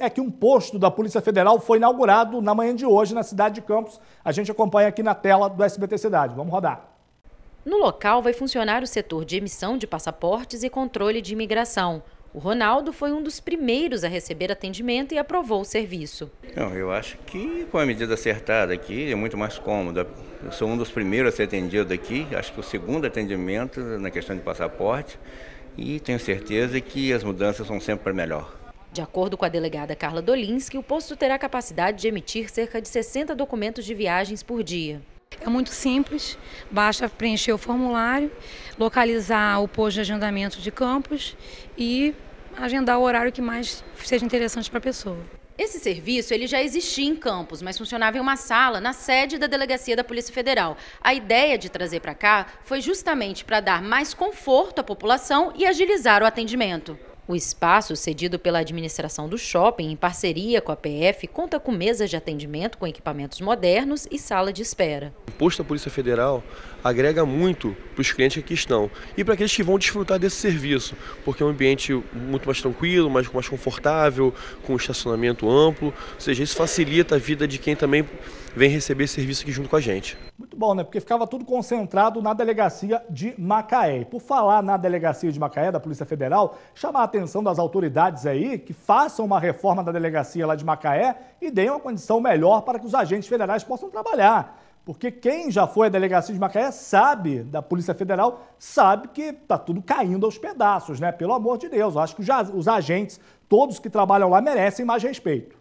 é que um posto da Polícia Federal foi inaugurado na manhã de hoje na cidade de Campos. A gente acompanha aqui na tela do SBT Cidade. Vamos rodar. No local vai funcionar o setor de emissão de passaportes e controle de imigração. O Ronaldo foi um dos primeiros a receber atendimento e aprovou o serviço. Não, eu acho que com a medida acertada aqui, é muito mais cômoda. Eu sou um dos primeiros a ser atendido aqui, acho que o segundo atendimento na questão de passaporte, e tenho certeza que as mudanças são sempre para melhor. De acordo com a delegada Carla Dolinski, o posto terá capacidade de emitir cerca de 60 documentos de viagens por dia. É muito simples, basta preencher o formulário, localizar o posto de agendamento de campos e agendar o horário que mais seja interessante para a pessoa. Esse serviço ele já existia em Campos, mas funcionava em uma sala na sede da Delegacia da Polícia Federal. A ideia de trazer para cá foi justamente para dar mais conforto à população e agilizar o atendimento. O espaço, cedido pela administração do shopping em parceria com a PF, conta com mesas de atendimento com equipamentos modernos e sala de espera. O posto da Polícia Federal agrega muito para os clientes que aqui estão e para aqueles que vão desfrutar desse serviço, porque é um ambiente muito mais tranquilo, mais, mais confortável, com estacionamento amplo, ou seja, isso facilita a vida de quem também vem receber serviço aqui junto com a gente muito bom, né? Porque ficava tudo concentrado na delegacia de Macaé. E por falar na delegacia de Macaé, da Polícia Federal, chamar a atenção das autoridades aí que façam uma reforma da delegacia lá de Macaé e deem uma condição melhor para que os agentes federais possam trabalhar. Porque quem já foi à delegacia de Macaé sabe, da Polícia Federal, sabe que está tudo caindo aos pedaços, né? Pelo amor de Deus, eu acho que os agentes, todos que trabalham lá, merecem mais respeito.